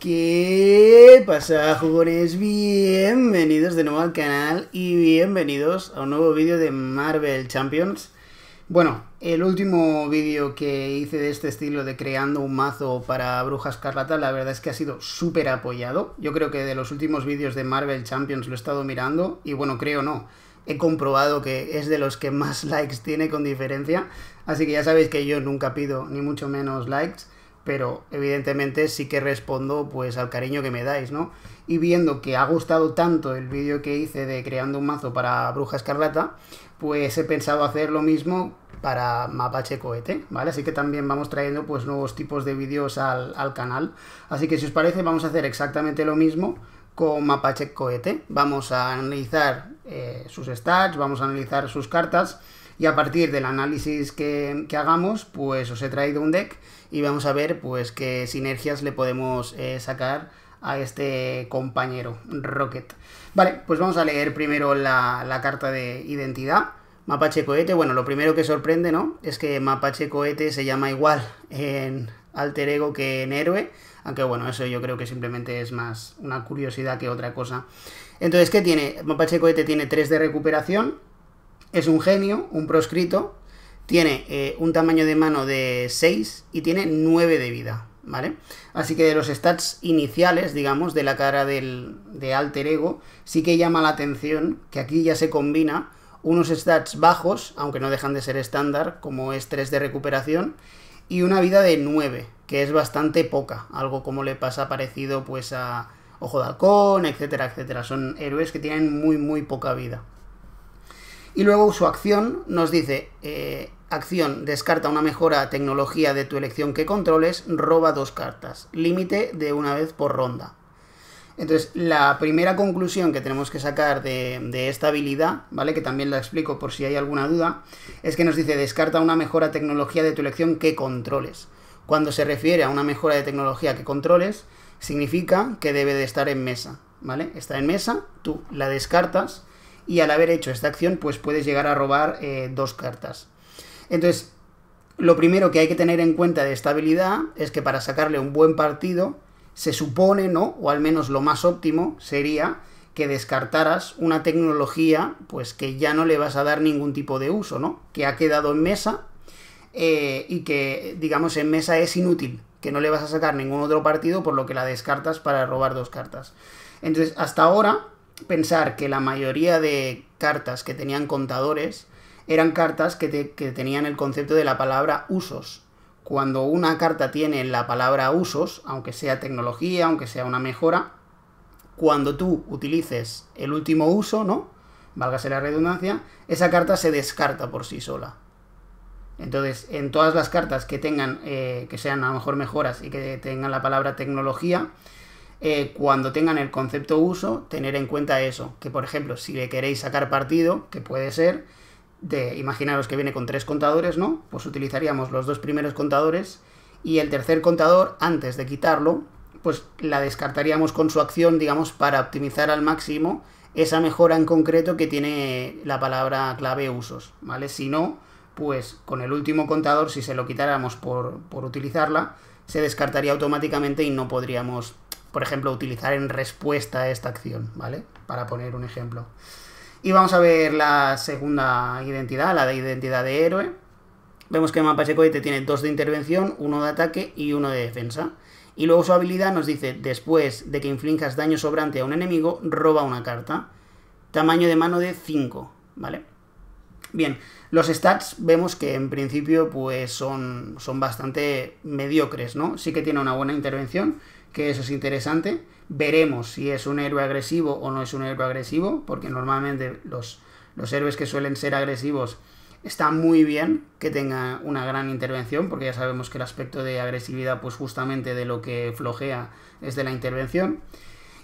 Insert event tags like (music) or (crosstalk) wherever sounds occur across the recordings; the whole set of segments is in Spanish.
¿Qué pasa jugones? Bienvenidos de nuevo al canal y bienvenidos a un nuevo vídeo de Marvel Champions. Bueno, el último vídeo que hice de este estilo de creando un mazo para Bruja Escarlata, la verdad es que ha sido súper apoyado. Yo creo que de los últimos vídeos de Marvel Champions lo he estado mirando y bueno, creo no he comprobado que es de los que más (laughs) likes tiene con diferencia. Así que ya sabéis que yo nunca pido ni mucho menos likes pero evidentemente sí que respondo pues al cariño que me dais, ¿no? Y viendo que ha gustado tanto el vídeo que hice de creando un mazo para Bruja Escarlata, pues he pensado hacer lo mismo para Mapache Cohete, ¿vale? Así que también vamos trayendo pues nuevos tipos de vídeos al, canal. Así que si os parece vamos a hacer exactamente lo mismo con Mapache Cohete. Vamos a analizar eh, sus stats, vamos a analizar sus cartas y a partir del análisis que, hagamos, pues os he traído un deck y vamos a ver pues qué sinergias le podemos eh, sacar a este compañero Rocket. Vale, pues vamos a leer primero la, carta de identidad. Mapache Cohete, bueno, lo primero que sorprende, ¿no? Es que Mapache Cohete se llama igual en alter ego que en héroe, aunque bueno, eso yo creo que simplemente es más una curiosidad que otra cosa. Entonces, ¿qué tiene? Mapache Cohete tiene 3 de recuperación, es un genio, un proscrito, tiene eh, un tamaño de mano de 6 y tiene 9 de vida, ¿vale? Así que de los stats iniciales, digamos, de la cara del, de alter ego, sí que llama la atención que aquí ya se combina unos stats bajos, aunque no dejan de ser estándar, como es 3 de recuperación, y una vida de 9, que es bastante poca, algo como le pasa parecido pues a Ojo de Halcón, etcétera, etcétera. Son héroes que tienen muy, muy poca vida. Y luego su acción nos dice, eh, acción, descarta una mejora tecnología de tu elección que controles, roba dos cartas, límite de una vez por ronda. Entonces, la primera conclusión que tenemos que sacar de, de, esta habilidad, ¿vale? Que también la explico por si hay alguna duda, es que nos dice descarta una mejora tecnología de tu elección que controles. Cuando se refiere a una mejora de tecnología que controles, significa que debe de estar en mesa, ¿vale? Está en mesa, tú la descartas y al haber hecho esta acción, pues puedes llegar a robar eh, dos cartas. Entonces, lo primero que hay que tener en cuenta de esta habilidad es que para sacarle un buen partido, se supone, ¿no? O al menos lo más óptimo sería que descartaras una tecnología, pues que ya no le vas a dar ningún tipo de uso, ¿no? Que ha quedado en mesa eh, y que, digamos, en mesa es inútil, que no le vas a sacar ningún otro partido, por lo que la descartas para robar dos cartas. Entonces, hasta ahora, pensar que la mayoría de cartas que tenían contadores eran cartas que, tenían el concepto de la palabra usos. Cuando una carta tiene la palabra usos, aunque sea tecnología, aunque sea una mejora, cuando tú utilices el último uso, ¿no? Válgase la redundancia, esa carta se descarta por sí sola. Entonces, en todas las cartas que tengan, eh, que sean a lo mejor mejoras y que tengan la palabra tecnología, eh, cuando tengan el concepto uso, tener en cuenta eso. Que por ejemplo, si le queréis sacar partido, que puede ser, de imaginaros que viene con tres contadores, ¿no? Pues utilizaríamos los dos primeros contadores y el tercer contador, antes de quitarlo, pues la descartaríamos con su acción, digamos, para optimizar al máximo esa mejora en concreto que tiene la palabra clave usos, ¿vale? Si no, pues con el último contador, si se lo quitáramos por, por utilizarla, se descartaría automáticamente y no podríamos por ejemplo, utilizar en respuesta a esta acción, ¿vale? Para poner un ejemplo. Y vamos a ver la segunda identidad, la de identidad de héroe. Vemos que el mapache cohete tiene dos de intervención, uno de ataque y uno de defensa. Y luego su habilidad nos dice, después de que inflinjas daño sobrante a un enemigo, roba una carta. Tamaño de mano de 5, ¿vale? Bien, los stats vemos que en principio pues son, son bastante mediocres, ¿no? Sí que tiene una buena intervención, que eso es interesante. Veremos si es un héroe agresivo o no es un héroe agresivo, porque normalmente los, los héroes que suelen ser agresivos está muy bien que tenga una gran intervención, porque ya sabemos que el aspecto de agresividad, pues justamente de lo que flojea es de la intervención.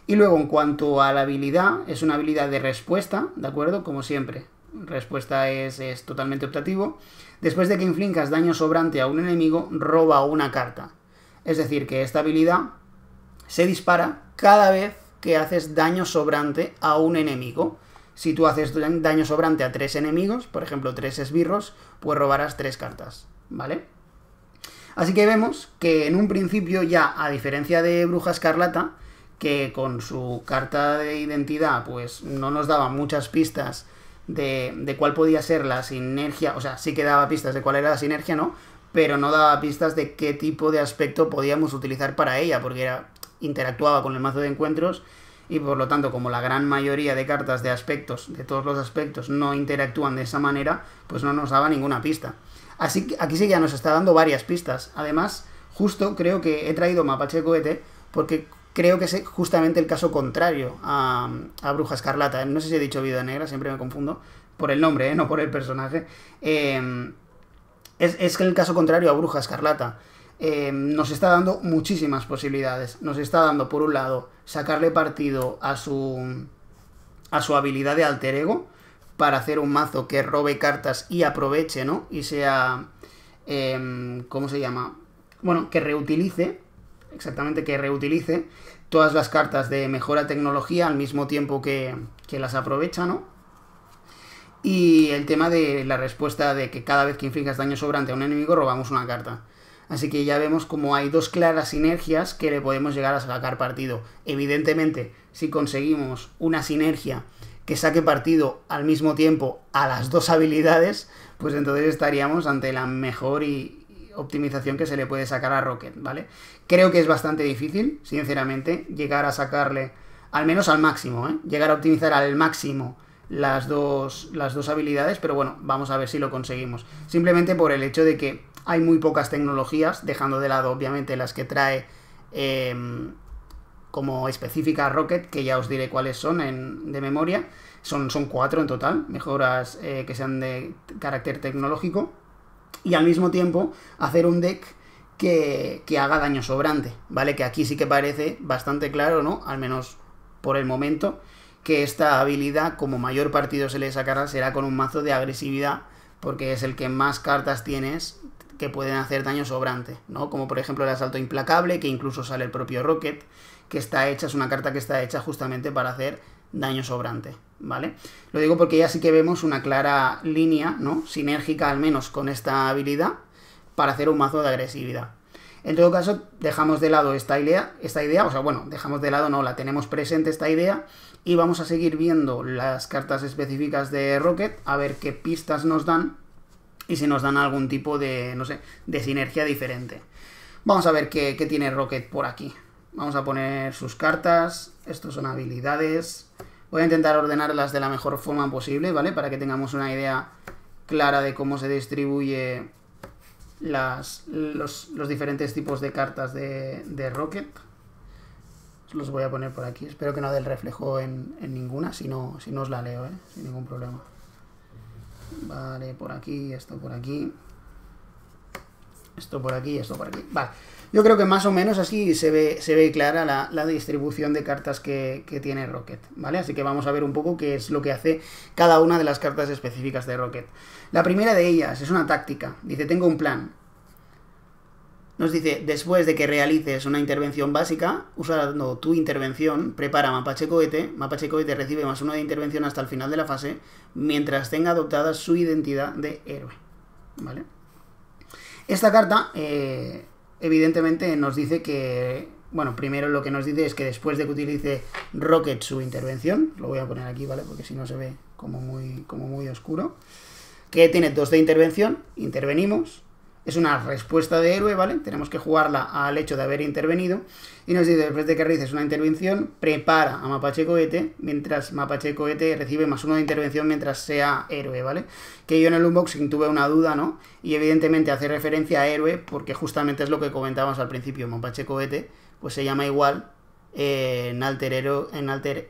Y luego, en cuanto a la habilidad, es una habilidad de respuesta, ¿de acuerdo? Como siempre, respuesta es, es totalmente optativo. Después de que inflincas daño sobrante a un enemigo, roba una carta. Es decir, que esta habilidad se dispara cada vez que haces daño sobrante a un enemigo. Si tú haces daño sobrante a tres enemigos, por ejemplo, tres esbirros, pues robarás tres cartas, ¿vale? Así que vemos que en un principio ya, a diferencia de Bruja Escarlata, que con su carta de identidad pues no nos daba muchas pistas de, de cuál podía ser la sinergia, o sea, sí que daba pistas de cuál era la sinergia, ¿no? Pero no daba pistas de qué tipo de aspecto podíamos utilizar para ella, porque era interactuaba con el mazo de encuentros y por lo tanto como la gran mayoría de cartas de aspectos, de todos los aspectos, no interactúan de esa manera, pues no nos daba ninguna pista. Así que aquí sí ya nos está dando varias pistas. Además, justo creo que he traído mapache de cohete porque creo que es justamente el caso contrario a, a Bruja Escarlata. No sé si he dicho Vida Negra, siempre me confundo, por el nombre, ¿eh? no por el personaje. Eh, es, es el caso contrario a Bruja Escarlata. Eh, nos está dando muchísimas posibilidades. Nos está dando, por un lado, sacarle partido a su, a su habilidad de alter ego para hacer un mazo que robe cartas y aproveche, ¿no? Y sea, em, ¿cómo se llama? Bueno, que reutilice, exactamente, que reutilice todas las cartas de mejora tecnología al mismo tiempo que, que las aprovecha, ¿no? Y el tema de la respuesta de que cada vez que infligas daño sobrante a un enemigo robamos una carta. Así que ya vemos como hay dos claras sinergias que le podemos llegar a sacar partido. Evidentemente, si conseguimos una sinergia que saque partido al mismo tiempo a las dos habilidades, pues entonces estaríamos ante la mejor optimización que se le puede sacar a Rocket, ¿vale? Creo que es bastante difícil, sinceramente, llegar a sacarle, al menos al máximo, ¿eh? Llegar a optimizar al máximo las dos, las dos habilidades, pero bueno, vamos a ver si lo conseguimos. Simplemente por el hecho de que hay muy pocas tecnologías, dejando de lado obviamente las que trae em, como específica Rocket, que ya os diré cuáles son de memoria. Son, son cuatro en total, mejoras eh, que sean de carácter tecnológico. Y al mismo tiempo hacer un deck que, que, haga daño sobrante, ¿vale? Que aquí sí que parece bastante claro, ¿no? Al menos por el momento, que esta habilidad, como mayor partido se le sacará, será con un mazo de agresividad, porque es el que más cartas tienes que pueden hacer daño sobrante, ¿no? Como por ejemplo el asalto implacable, que incluso sale el propio Rocket, que está hecha, es una carta que está hecha justamente para hacer daño sobrante, ¿vale? Lo digo porque ya sí que vemos una clara línea, ¿no? Sinérgica al menos con esta habilidad para hacer un mazo de agresividad. En todo caso, dejamos de lado esta idea, esta idea, o sea, bueno, dejamos de lado, no, la tenemos presente esta idea y vamos a seguir viendo las cartas específicas de Rocket, a ver qué pistas nos dan y si nos dan algún tipo de, no sé, de sinergia diferente. Vamos a ver qué, tiene Rocket por aquí. Vamos a poner sus cartas, estos son habilidades. Voy a intentar ordenarlas de la mejor forma posible, ¿vale? Para que tengamos una idea clara de cómo se distribuye las, los, diferentes tipos de cartas de, Rocket. Los voy a poner por aquí. Espero que no dé el reflejo en, en ninguna, si no, si no os la leo, ¿eh? sin ningún problema. Vale, por aquí, esto por aquí. Esto por aquí, esto por aquí. Vale. Yo creo que más o menos así se ve, se ve clara la, distribución de cartas que, que, tiene Rocket, ¿vale? Así que vamos a ver un poco qué es lo que hace cada una de las cartas específicas de Rocket. La primera de ellas es una táctica. Dice, tengo un plan. Nos dice, después de que realices una intervención básica, usando tu intervención, prepara mapache cohete. Mapache cohete recibe más uno de intervención hasta el final de la fase, mientras tenga adoptada su identidad de héroe. ¿Vale? Esta carta, eh, evidentemente, nos dice que... Bueno, primero lo que nos dice es que después de que utilice Rocket su intervención, lo voy a poner aquí, ¿vale? Porque si no se ve como muy, como muy oscuro, que tiene dos de intervención, intervenimos, es una respuesta de héroe, ¿vale? Tenemos que jugarla al hecho de haber intervenido. Y nos dice, después de que realices una intervención, prepara a Mapache Cohete, mientras Mapache Cohete recibe más uno de intervención mientras sea héroe, ¿vale? Que yo en el unboxing tuve una duda, ¿no? Y evidentemente hace referencia a héroe, porque justamente es lo que comentábamos al principio. Mapache Cohete, pues se llama igual en alter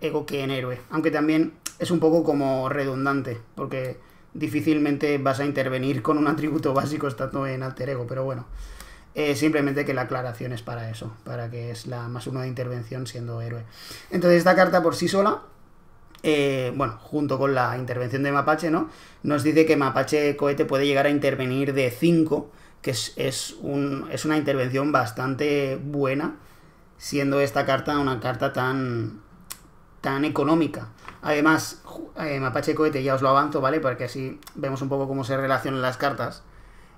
ego que en héroe. Aunque también es un poco como redundante, porque difícilmente vas a intervenir con un atributo básico estando en alter ego, pero bueno. Eh, simplemente que la aclaración es para eso, para que es la más uno de intervención siendo héroe. Entonces esta carta por sí sola, eh, bueno, junto con la intervención de Mapache, ¿no? Nos dice que Mapache Cohete puede llegar a intervenir de 5, que es, es una intervención bastante buena, siendo esta carta una carta tan, tan económica. Además, eh, Mapache Cohete ya os lo avanzo, ¿vale? Porque así vemos un poco cómo se relacionan las cartas.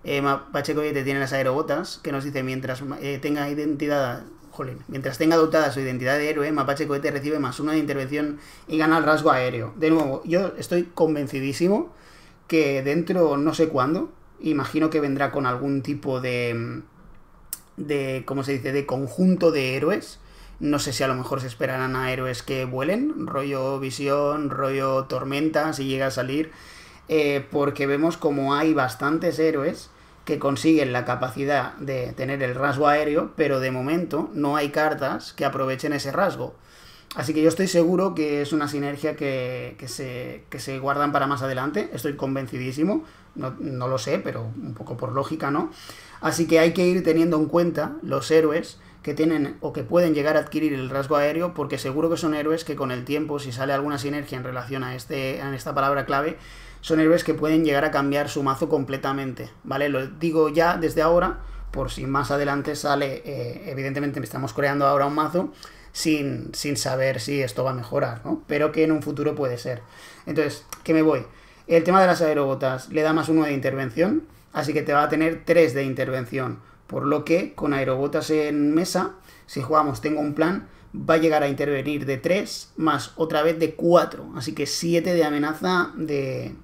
Eh, Mapache Cohete tiene las aerobotas, que nos dice mientras eh, tenga identidad... Jolín, mientras tenga adoptada su identidad de héroe, Mapache Cohete recibe más una de intervención y gana el rasgo aéreo. De nuevo, yo estoy convencidísimo que dentro no sé cuándo, imagino que vendrá con algún tipo de... de ¿Cómo se dice? De conjunto de héroes no sé si a lo mejor se esperarán a héroes que vuelen, rollo visión, rollo tormenta, si llega a salir, eh, porque vemos como hay bastantes héroes que consiguen la capacidad de tener el rasgo aéreo, pero de momento no hay cartas que aprovechen ese rasgo. Así que yo estoy seguro que es una sinergia que, que, se, guardan para más adelante, estoy convencidísimo, no, no lo sé, pero un poco por lógica, ¿no? Así que hay que ir teniendo en cuenta los héroes que tienen o que pueden llegar a adquirir el rasgo aéreo, porque seguro que son héroes que con el tiempo, si sale alguna sinergia en relación a, este, esta palabra clave, son héroes que pueden llegar a cambiar su mazo completamente, ¿vale? Lo digo ya desde ahora, por si más adelante sale, evidentemente eh, evidentemente estamos creando ahora un mazo sin, sin saber si esto va a mejorar, ¿no? Pero que en un futuro puede ser. Entonces, ¿qué me voy? El tema de las aerobotas le da más uno de intervención, así que te va a tener tres de intervención. Por lo que con aerobotas en mesa, si jugamos tengo un plan, va a llegar a intervenir de 3 más otra vez de 4. Así que 7 de amenaza de,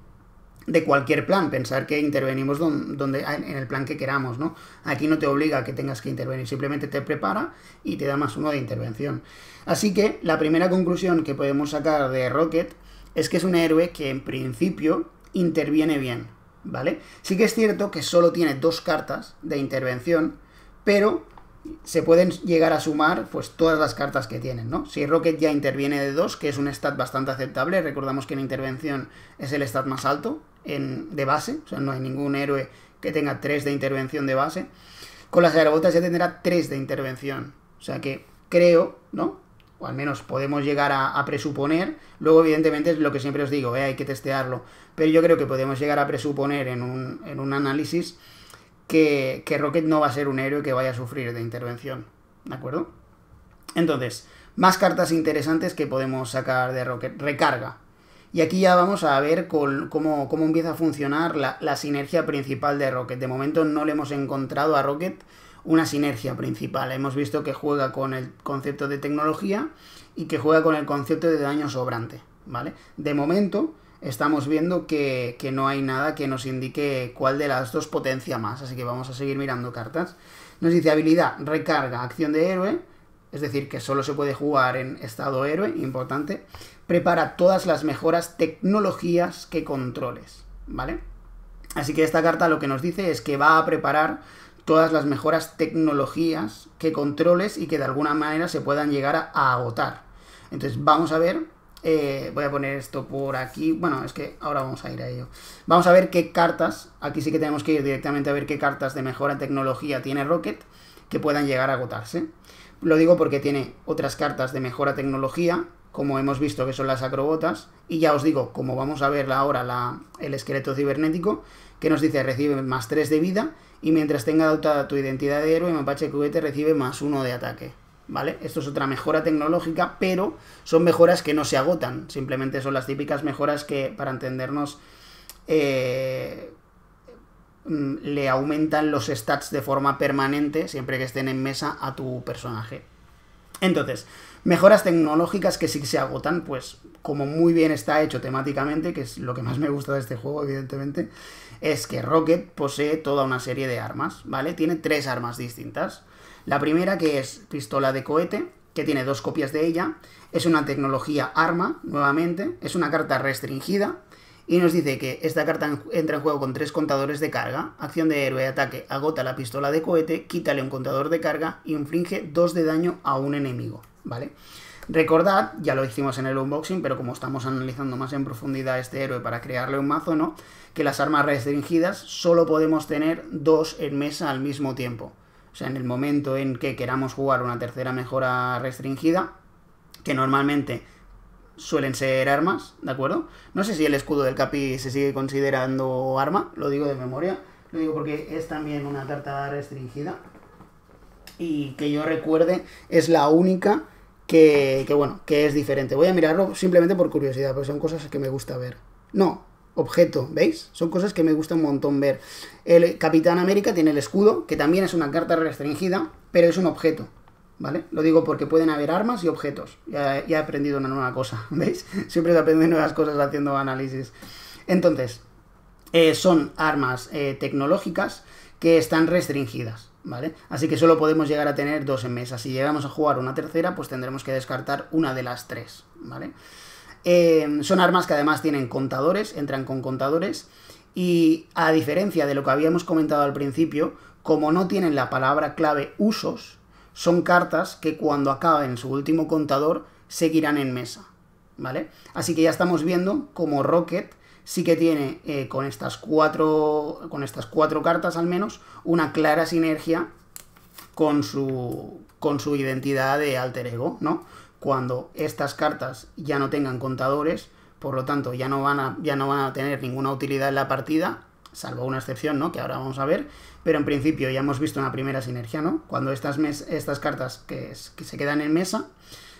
de cualquier plan. Pensar que intervenimos donde, en el plan que queramos, ¿no? Aquí no te obliga a que tengas que intervenir, simplemente te prepara y te da más uno de intervención. Así que la primera conclusión que podemos sacar de Rocket es que es un héroe que en principio interviene bien. ¿vale? Sí que es cierto que solo tiene dos cartas de intervención, pero se pueden llegar a sumar pues todas las cartas que tienen, ¿no? Si Rocket ya interviene de dos, que es un stat bastante aceptable, recordamos que en intervención es el stat más alto en, de base, o sea, no hay ningún héroe que tenga tres de intervención de base, con las aerobotas ya tendrá tres de intervención, o sea que creo, ¿no? o al menos podemos llegar a, presuponer, luego evidentemente es lo que siempre os digo, eh, hay que testearlo, pero yo creo que podemos llegar a presuponer en un, análisis que, Rocket no va a ser un héroe que vaya a sufrir de intervención, ¿de acuerdo? Entonces, más cartas interesantes que podemos sacar de Rocket, recarga. Y aquí ya vamos a ver cómo, empieza a funcionar la sinergia principal de Rocket. De momento no le hemos encontrado a Rocket una sinergia principal. Hemos visto que juega con el concepto de tecnología y que juega con el concepto de daño sobrante, ¿vale? De momento estamos viendo que, no hay nada que nos indique cuál de las dos potencia más, así que vamos a seguir mirando cartas. Nos dice habilidad, recarga, acción de héroe, es decir, que solo se puede jugar en estado héroe, importante, prepara todas las mejoras tecnologías que controles, ¿vale? Así que esta carta lo que nos dice es que va a preparar todas las mejoras tecnologías que controles y que de alguna manera se puedan llegar a, agotar. Entonces vamos a ver, eh, voy a poner esto por aquí, bueno, es que ahora vamos a ir a ello. Vamos a ver qué cartas, aquí sí que tenemos que ir directamente a ver qué cartas de mejora tecnología tiene Rocket que puedan llegar a agotarse. Lo digo porque tiene otras cartas de mejora tecnología, como hemos visto que son las acrobotas, y ya os digo, como vamos a ver ahora la, el esqueleto cibernético, que nos dice recibe más 3 de vida y mientras tenga adoptada tu identidad de héroe, Mapache Cubete recibe más uno de ataque. ¿Vale? Esto es otra mejora tecnológica, pero son mejoras que no se agotan. Simplemente son las típicas mejoras que, para entendernos, eh, mm, le aumentan los stats de forma permanente siempre que estén en mesa a tu personaje. Entonces, mejoras tecnológicas que sí que se agotan, pues como muy bien está hecho temáticamente, que es lo que más me gusta de este juego, evidentemente, es que Rocket posee toda una serie de armas, ¿vale? Tiene tres armas distintas. La primera que es pistola de cohete, que tiene dos copias de ella, es una tecnología arma, nuevamente, es una carta restringida, y nos dice que esta carta entra en juego con tres contadores de carga, acción de héroe, ataque, agota la pistola de cohete, quítale un contador de carga, y inflige dos de daño a un enemigo. ¿vale? Recordad, ya lo hicimos en el unboxing, pero como estamos analizando más en profundidad este héroe para crearle un mazo, ¿no? Que las armas restringidas solo podemos tener dos en mesa al mismo tiempo. O sea, en el momento en que queramos jugar una tercera mejora restringida, que normalmente suelen ser armas, ¿de acuerdo? No sé si el escudo del Capi se sigue considerando arma, lo digo de memoria, lo digo porque es también una carta restringida. Y que yo recuerde, es la única que, bueno, que es diferente. Voy a mirarlo simplemente por curiosidad, porque son cosas que me gusta ver. No, objeto, ¿veis? Son cosas que me gusta un montón ver. El Capitán América tiene el escudo, que también es una carta restringida, pero es un objeto, ¿vale? Lo digo porque pueden haber armas y objetos. Ya, he aprendido una nueva cosa, (laughs) ¿veis? Siempre se aprendido nuevas cosas haciendo análisis. Entonces, eh, son armas eh, tecnológicas que están restringidas. ¿vale? Así que solo podemos llegar a tener dos en mesa. Si llegamos a jugar una tercera, pues tendremos que descartar una de las tres, ¿vale? Eh, son armas que además tienen contadores, entran con contadores, y a diferencia de lo que habíamos comentado al principio, como no tienen la palabra clave usos, son cartas que cuando acaben su último contador seguirán en mesa, ¿vale? Así que ya estamos viendo como Rocket sí que tiene eh, con, estas cuatro, con estas cuatro cartas al menos una clara sinergia con su, con su identidad de alter ego, ¿no? Cuando estas cartas ya no tengan contadores, por lo tanto ya no van a, ya no van a tener ninguna utilidad en la partida, salvo una excepción, ¿no? Que ahora vamos a ver, pero en principio ya hemos visto una primera sinergia, ¿no? Cuando estas, estas cartas que se quedan en mesa,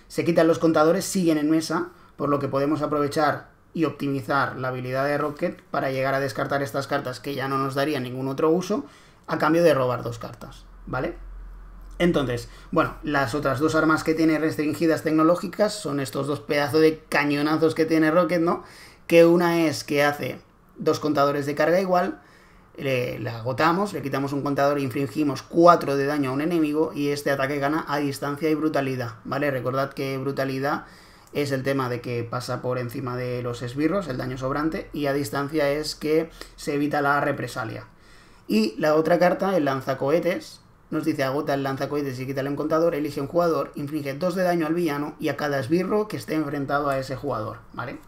se quitan los contadores, siguen en mesa, por lo que podemos aprovechar y optimizar la habilidad de Rocket para llegar a descartar estas cartas que ya no nos daría ningún otro uso a cambio de robar dos cartas, ¿vale? Entonces, bueno, las otras dos armas que tiene restringidas tecnológicas son estos dos pedazos de cañonazos que tiene Rocket, ¿no? Que una es que hace dos contadores de carga igual, le, agotamos, le quitamos un contador e infligimos cuatro de daño a un enemigo y este ataque gana a distancia y brutalidad, ¿vale? Recordad que brutalidad es el tema de que pasa por encima de los esbirros, el daño sobrante, y a distancia es que se evita la represalia. Y la otra carta, el lanzacohetes, nos dice agota el lanzacohetes y quita un contador, elige un jugador, inflige 2 de daño al villano y a cada esbirro que esté enfrentado a ese jugador, ¿vale?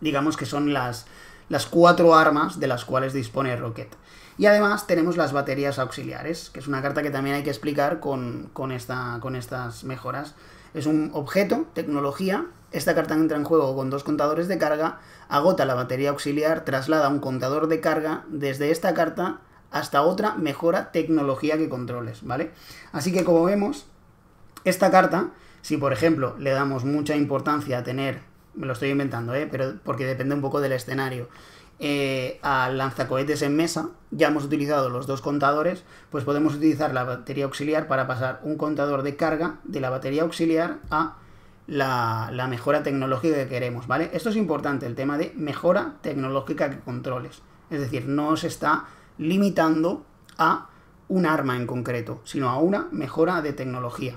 Digamos que son las, las cuatro armas de las cuales dispone Rocket. Y además tenemos las baterías auxiliares, que es una carta que también hay que explicar con, con, esta, con estas mejoras. Es un objeto, tecnología. Esta carta entra en juego con dos contadores de carga, agota la batería auxiliar, traslada un contador de carga desde esta carta hasta otra, mejora tecnología que controles, ¿vale? Así que como vemos, esta carta, si por ejemplo le damos mucha importancia a tener, me lo estoy inventando, ¿eh? Pero porque depende un poco del escenario eh, al lanzacohetes en mesa, ya hemos utilizado los dos contadores, pues podemos utilizar la batería auxiliar para pasar un contador de carga de la batería auxiliar a la, la mejora tecnológica que queremos, ¿vale? Esto es importante, el tema de mejora tecnológica que controles. Es decir, no se está limitando a un arma en concreto, sino a una mejora de tecnología.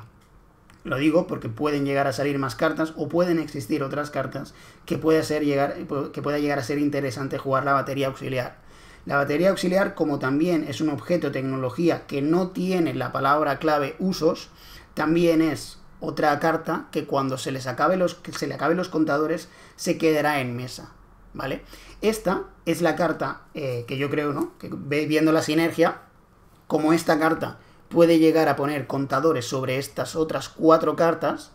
Lo digo porque pueden llegar a salir más cartas o pueden existir otras cartas que pueda, llegar, que pueda llegar a ser interesante jugar la batería auxiliar. La batería auxiliar, como también es un objeto tecnología que no tiene la palabra clave usos, también es otra carta que cuando se, les acabe los, se le acaben los contadores se quedará en mesa. ¿Vale? Esta es la carta eh, que yo creo, ¿no? Que viendo la sinergia, como esta carta puede llegar a poner contadores sobre estas otras cuatro cartas,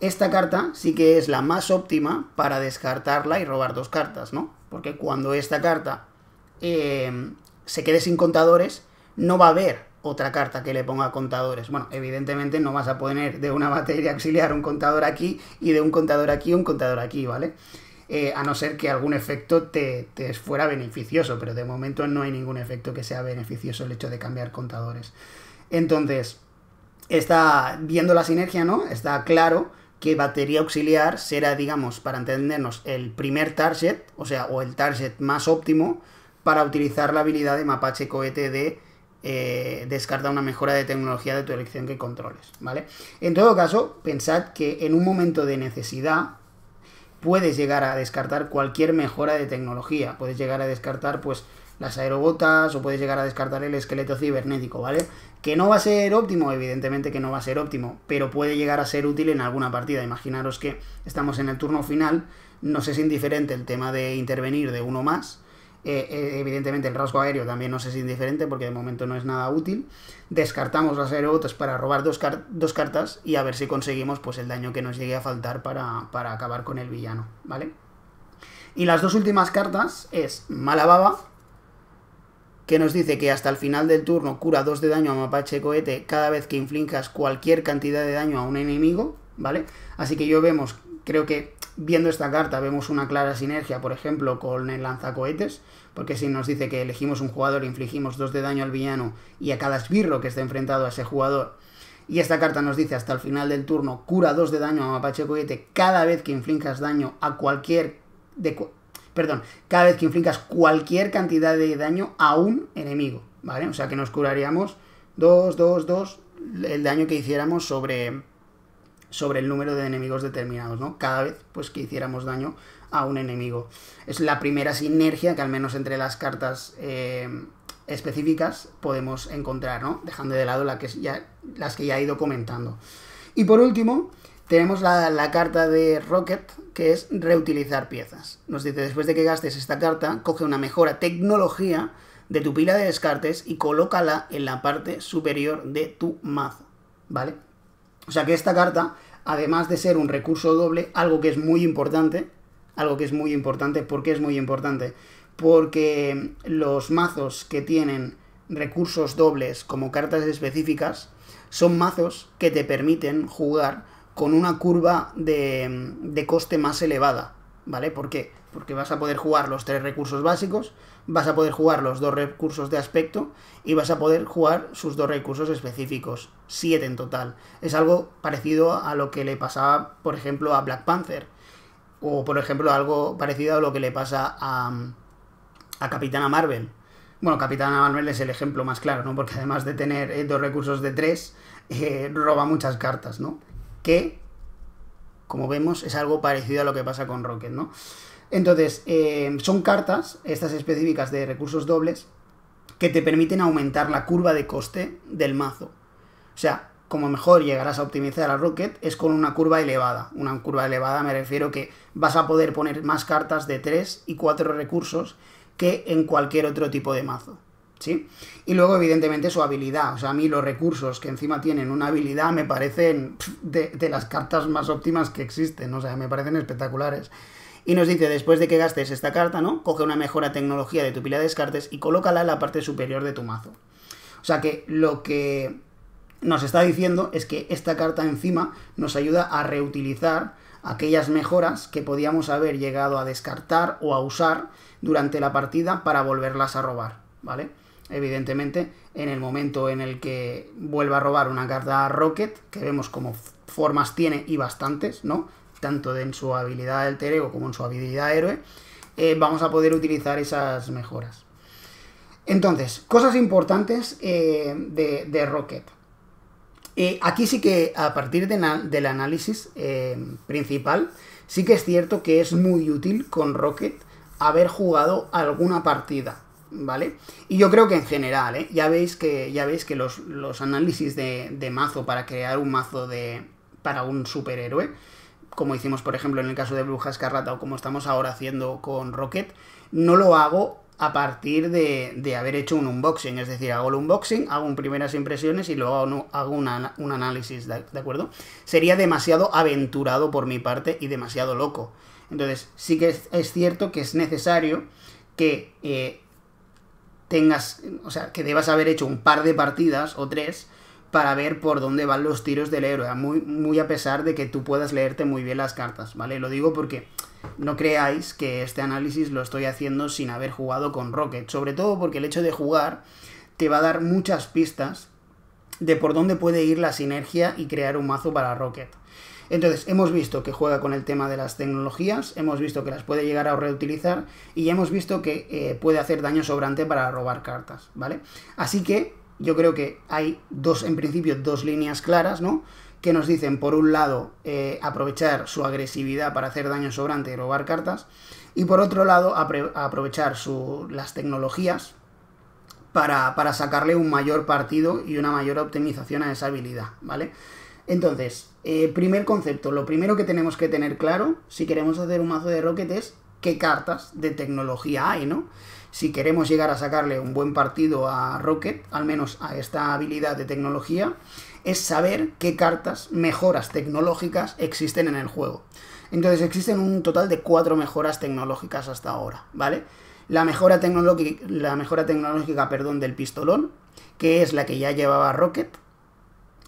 esta carta sí que es la más óptima para descartarla y robar dos cartas, ¿no? Porque cuando esta carta em, se quede sin contadores, no va a haber otra carta que le ponga contadores. Bueno, evidentemente no vas a poner de una batería auxiliar un contador aquí y de un contador aquí un contador aquí, ¿vale? Eh, a no ser que algún efecto te, te, fuera beneficioso, pero de momento no hay ningún efecto que sea beneficioso el hecho de cambiar contadores. Entonces, está viendo la sinergia, ¿no? Está claro que batería auxiliar será, digamos, para entendernos, el primer target, o sea, o el target más óptimo para utilizar la habilidad de mapache cohete de eh, descartar una mejora de tecnología de tu elección que controles, ¿vale? En todo caso, pensad que en un momento de necesidad puedes llegar a descartar cualquier mejora de tecnología, puedes llegar a descartar pues las aerobotas o puedes llegar a descartar el esqueleto cibernético, ¿vale? Que no va a ser óptimo, evidentemente que no va a ser óptimo, pero puede llegar a ser útil en alguna partida. Imaginaros que estamos en el turno final, nos es indiferente el tema de intervenir de uno más. Eh, eh, evidentemente el rasgo aéreo también nos es indiferente porque de momento no es nada útil. Descartamos las aerobotas para robar dos, cartas y a ver si conseguimos pues, el daño que nos llegue a faltar para, acabar con el villano, ¿vale? Y las dos últimas cartas es Mala que nos dice que hasta el final del turno cura 2 de daño a mapache cohete cada vez que inflinjas cualquier cantidad de daño a un enemigo, ¿vale? Así que yo vemos, creo que viendo esta carta vemos una clara sinergia, por ejemplo, con el lanzacohetes, porque si nos dice que elegimos un jugador, e infligimos 2 de daño al villano y a cada esbirro que esté enfrentado a ese jugador, y esta carta nos dice hasta el final del turno, cura 2 de daño a mapache cohete cada vez que inflinjas daño a cualquier perdón, cada vez que infligas cualquier cantidad de daño a un enemigo, ¿vale? O sea que nos curaríamos 2, 2, 2 el daño que hiciéramos sobre, sobre el número de enemigos determinados, ¿no? Cada vez pues que hiciéramos daño a un enemigo. Es la primera sinergia que al menos entre las cartas eh, específicas podemos encontrar, ¿no? Dejando de lado la que ya, las que ya he ido comentando. Y por último, tenemos la, carta de Rocket, que es reutilizar piezas. Nos dice, después de que gastes esta carta, coge una mejora tecnología de tu pila de descartes y colócala en la parte superior de tu mazo, ¿vale? O sea que esta carta, además de ser un recurso doble, algo que es muy importante, algo que es muy importante, ¿por qué es muy importante? Porque los mazos que tienen recursos dobles como cartas específicas son mazos que te permiten jugar con una curva de, coste más elevada, ¿vale? ¿Por qué? Porque vas a poder jugar los tres recursos básicos, vas a poder jugar los dos recursos de aspecto y vas a poder jugar sus dos recursos específicos, siete en total. Es algo parecido a lo que le pasaba, por ejemplo, a Black Panther, o por ejemplo, algo parecido a lo que le pasa a, Capitana Marvel. Bueno, Capitana Marvel es el ejemplo más claro, ¿no? Porque además de tener eh, dos recursos de tres, eh, roba muchas cartas, ¿no? que, como vemos, es algo parecido a lo que pasa con Rocket, ¿no? Entonces, eh, son cartas, estas específicas de recursos dobles, que te permiten aumentar la curva de coste del mazo. O sea, como mejor llegarás a optimizar a Rocket es con una curva elevada. Una curva elevada me refiero que vas a poder poner más cartas de 3 y 4 recursos que en cualquier otro tipo de mazo. ¿sí? Y luego, evidentemente, su habilidad. O sea, a mí los recursos que encima tienen una habilidad me parecen de, de, las cartas más óptimas que existen. O sea, me parecen espectaculares. Y nos dice, después de que gastes esta carta, ¿no? Coge una mejora tecnología de tu pila de descartes y colócala en la parte superior de tu mazo. O sea que lo que nos está diciendo es que esta carta encima nos ayuda a reutilizar aquellas mejoras que podíamos haber llegado a descartar o a usar durante la partida para volverlas a robar, ¿vale? evidentemente, en el momento en el que vuelva a robar una carta Rocket, que vemos como formas tiene y bastantes, ¿no? Tanto en su habilidad alter ego como en su habilidad héroe, eh, vamos a poder utilizar esas mejoras. Entonces, cosas importantes eh, de, Rocket. Eh, aquí sí que a partir del análisis principal, sí que es cierto que es muy útil con Rocket haber jugado alguna partida ¿vale? Y yo creo que en general, ¿eh? Ya veis que, ya veis que los, análisis de, mazo para crear un mazo de para un superhéroe, como hicimos por ejemplo en el caso de Bruja Carrata o como estamos ahora haciendo con Rocket, no lo hago a partir de, haber hecho un unboxing, es decir, hago el unboxing, hago un primeras impresiones y luego hago un análisis, ¿de, acuerdo? Sería demasiado aventurado por mi parte y demasiado loco. Entonces, sí que es, cierto que es necesario que eh, tengas, o sea, que debas haber hecho un par de partidas o tres para ver por dónde van los tiros del héroe, muy, muy a pesar de que tú puedas leerte muy bien las cartas, ¿vale? Lo digo porque no creáis que este análisis lo estoy haciendo sin haber jugado con Rocket, sobre todo porque el hecho de jugar te va a dar muchas pistas de por dónde puede ir la sinergia y crear un mazo para Rocket. Entonces, hemos visto que juega con el tema de las tecnologías, hemos visto que las puede llegar a reutilizar y hemos visto que eh, puede hacer daño sobrante para robar cartas, ¿vale? Así que yo creo que hay dos, en principio, dos líneas claras, ¿no? Que nos dicen, por un lado, eh, aprovechar su agresividad para hacer daño sobrante y robar cartas, y por otro lado, aprovechar las tecnologías para, para sacarle un mayor partido y una mayor optimización a esa habilidad, ¿vale? Entonces, eh, primer concepto, lo primero que tenemos que tener claro si queremos hacer un mazo de Rocket es qué cartas de tecnología hay, ¿no? Si queremos llegar a sacarle un buen partido a Rocket, al menos a esta habilidad de tecnología, es saber qué cartas, mejoras tecnológicas existen en el juego. Entonces existen un total de cuatro mejoras tecnológicas hasta ahora, ¿vale? La mejora, la mejora tecnológica perdón, del pistolón, que es la que ya llevaba Rocket,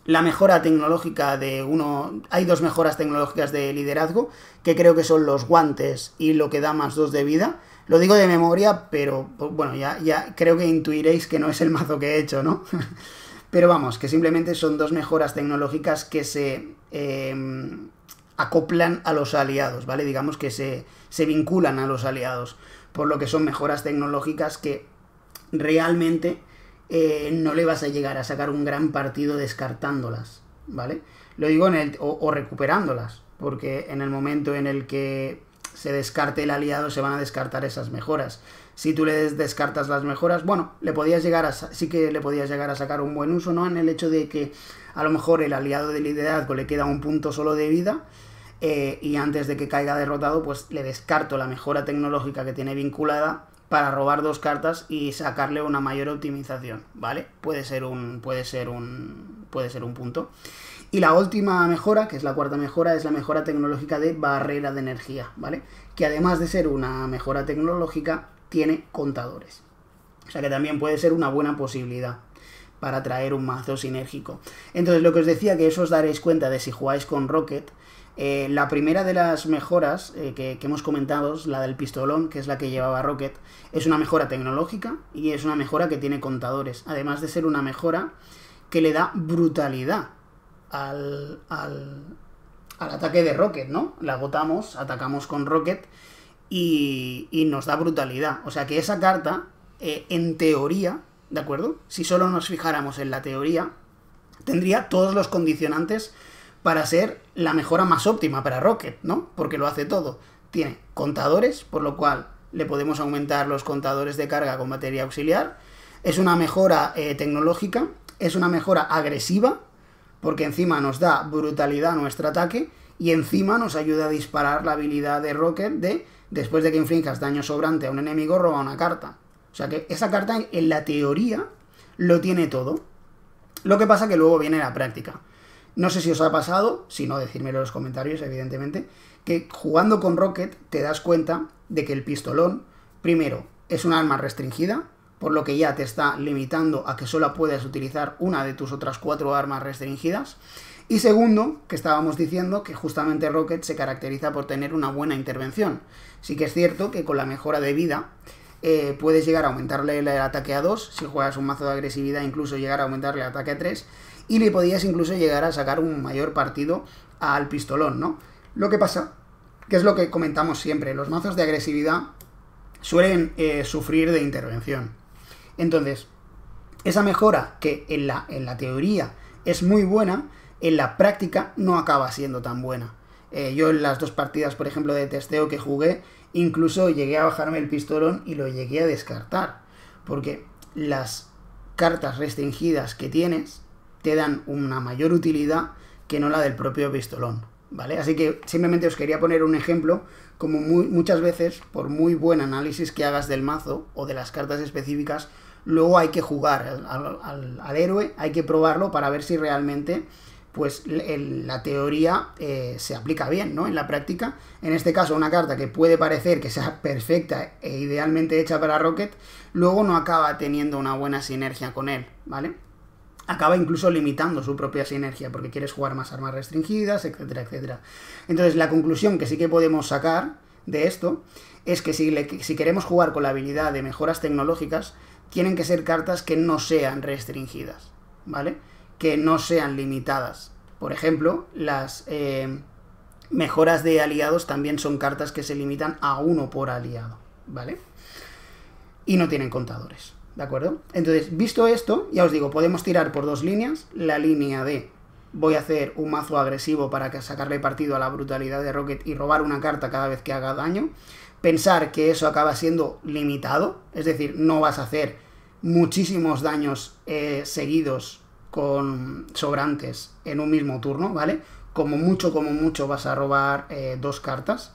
la mejora tecnológica de uno. Hay dos mejoras tecnológicas de liderazgo, que creo que son los guantes y lo que da más dos de vida. Lo digo de memoria, pero pues, bueno, ya, ya creo que intuiréis que no es el mazo que he hecho, ¿no? (laughs) pero vamos, que simplemente son dos mejoras tecnológicas que se em, acoplan a los aliados, ¿vale? Digamos que se, se vinculan a los aliados, por lo que son mejoras tecnológicas que realmente eh, no le vas a llegar a sacar un gran partido descartándolas, ¿vale? Lo digo en el, o, recuperándolas, porque en el momento en el que se descarte el aliado, se van a descartar esas mejoras. Si tú le descartas las mejoras, bueno, le podías llegar a, sí que le podías llegar a sacar un buen uso, ¿no? En el hecho de que a lo mejor el aliado de liderazgo le queda un punto solo de vida eh, y antes de que caiga derrotado, pues le descarto la mejora tecnológica que tiene vinculada para robar dos cartas y sacarle una mayor optimización, ¿vale? Puede ser un puede ser un puede ser un punto. Y la última mejora, que es la cuarta mejora, es la mejora tecnológica de barrera de energía, ¿vale? Que además de ser una mejora tecnológica, tiene contadores. O sea que también puede ser una buena posibilidad para traer un mazo sinérgico. Entonces, lo que os decía que eso os daréis cuenta de si jugáis con Rocket eh, la primera de las mejoras eh, que, hemos comentado, la del pistolón, que es la que llevaba Rocket, es una mejora tecnológica y es una mejora que tiene contadores, además de ser una mejora que le da brutalidad al, ataque de Rocket, ¿no? La agotamos, atacamos con Rocket y, nos da brutalidad. O sea que esa carta, eh, en teoría, ¿de acuerdo? Si solo nos fijáramos en la teoría, tendría todos los condicionantes para ser la mejora más óptima para Rocket, ¿no? Porque lo hace todo. Tiene contadores, por lo cual le podemos aumentar los contadores de carga con batería auxiliar. Es una mejora eh, tecnológica, es una mejora agresiva, porque encima nos da brutalidad a nuestro ataque y encima nos ayuda a disparar la habilidad de Rocket de después de que infligas daño sobrante a un enemigo roba una carta. O sea que esa carta en la teoría lo tiene todo. Lo que pasa que luego viene la práctica. No sé si os ha pasado, si no, decírmelo en los comentarios, evidentemente, que jugando con Rocket te das cuenta de que el pistolón, primero, es un arma restringida, por lo que ya te está limitando a que solo puedas utilizar una de tus otras cuatro armas restringidas. Y segundo, que estábamos diciendo que justamente Rocket se caracteriza por tener una buena intervención. Sí que es cierto que con la mejora de vida eh, puedes llegar a aumentarle el ataque a 2, si juegas un mazo de agresividad incluso llegar a aumentarle el ataque a 3, y le podías incluso llegar a sacar un mayor partido al pistolón, ¿no? Lo que pasa, que es lo que comentamos siempre, los mazos de agresividad suelen eh, sufrir de intervención. Entonces, esa mejora que en la, en la teoría es muy buena, en la práctica no acaba siendo tan buena. Eh, yo en las dos partidas, por ejemplo, de testeo que jugué, incluso llegué a bajarme el pistolón y lo llegué a descartar. Porque las cartas restringidas que tienes te dan una mayor utilidad que no la del propio pistolón, ¿vale? Así que simplemente os quería poner un ejemplo, como muchas veces, por muy buen análisis que hagas del mazo o de las cartas específicas, luego hay que jugar al, héroe, hay que probarlo para ver si realmente pues la teoría eh, se aplica bien, ¿no? En la práctica, en este caso, una carta que puede parecer que sea (laughs) perfecta e idealmente hecha para Rocket, luego no acaba teniendo una buena sinergia con él, ¿vale? acaba incluso limitando su propia sinergia porque quieres jugar más armas restringidas, etcétera, etcétera. Entonces, la conclusión que sí que podemos sacar de esto es que si, queremos jugar con la habilidad de mejoras tecnológicas, tienen que ser cartas que no sean restringidas, ¿vale? Que no sean limitadas. Por ejemplo, las eh, mejoras de aliados también son cartas que se limitan a uno por aliado, ¿vale? Y no tienen contadores. ¿De acuerdo? Entonces, visto esto, ya os digo, podemos tirar por dos líneas. La línea de voy a hacer un mazo agresivo para sacarle partido a la brutalidad de Rocket y robar una carta cada vez que haga daño. Pensar que eso acaba siendo limitado, es decir, no vas a hacer muchísimos daños eh, seguidos con sobrantes en un mismo turno, ¿vale? Como mucho, como mucho vas a robar eh, dos cartas,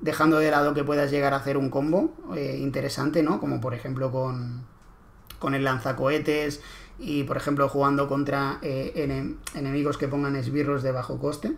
dejando de lado que puedas llegar a hacer un combo eh, interesante, ¿no? Como por ejemplo con, con el lanzacohetes y por ejemplo jugando contra eh, enemigos que pongan esbirros de bajo coste.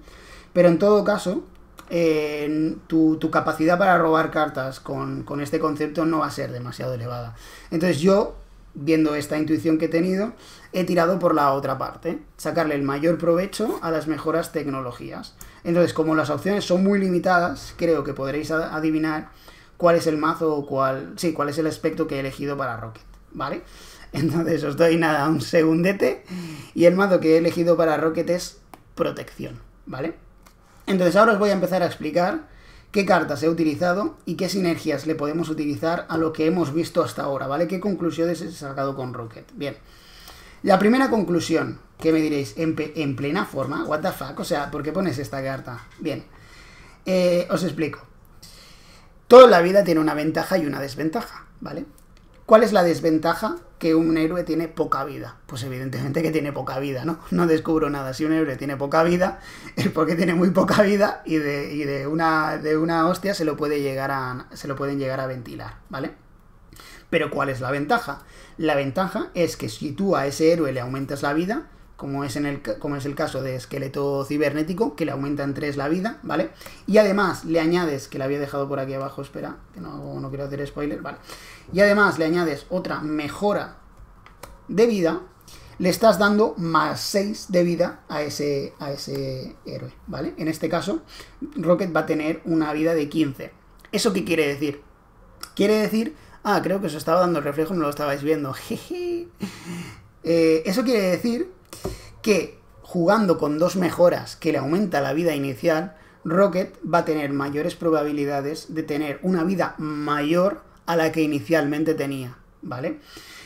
Pero en todo caso, eh, tu, capacidad para robar cartas con, con este concepto no va a ser demasiado elevada. Entonces yo viendo esta intuición que he tenido, he tirado por la otra parte, sacarle el mayor provecho a las mejoras tecnologías. Entonces, como las opciones son muy limitadas, creo que podréis adivinar cuál es el mazo o cuál, sí, cuál es el aspecto que he elegido para Rocket, ¿vale? (laughs) Entonces os doy nada, un segundete, y el mazo que he elegido para Rocket es protección, ¿vale? Entonces ahora os voy a empezar a explicar qué cartas he utilizado y qué sinergias le podemos utilizar a lo que hemos visto hasta ahora, ¿vale? ¿Qué conclusiones he sacado con Rocket? Bien. La primera conclusión, que me diréis, en, plena forma, what the fuck, o sea, ¿por qué pones esta carta? Bien, eh, os explico. Toda la vida tiene una ventaja y una desventaja, ¿vale? ¿Cuál es la desventaja? que un héroe tiene poca vida. Pues evidentemente que tiene poca vida, ¿no? No descubro nada. Si un héroe tiene poca vida, (laughs) es porque tiene muy poca vida y de, una, de una hostia se lo, puede llegar a, se lo pueden llegar a ventilar, ¿vale? Pero ¿cuál es la ventaja? La ventaja es que si tú a ese héroe le aumentas la vida, como es, en el, como es el caso de esqueleto cibernético, que le aumentan 3 la vida, ¿vale? Y además le añades, que la había dejado por aquí abajo, espera, que no, no quiero hacer spoiler, ¿vale? y además le añades otra mejora de vida, le estás dando más 6 de vida a ese, a ese héroe, ¿vale? En este caso, Rocket va a tener una vida de 15. ¿Eso qué quiere decir? Quiere decir... Ah, creo que os estaba dando el reflejo, no lo estabais viendo. (laughs) Eh, eso quiere decir que jugando con dos mejoras que le aumenta la vida inicial, Rocket va a tener mayores probabilidades de tener una vida mayor a la que inicialmente tenía, ¿vale?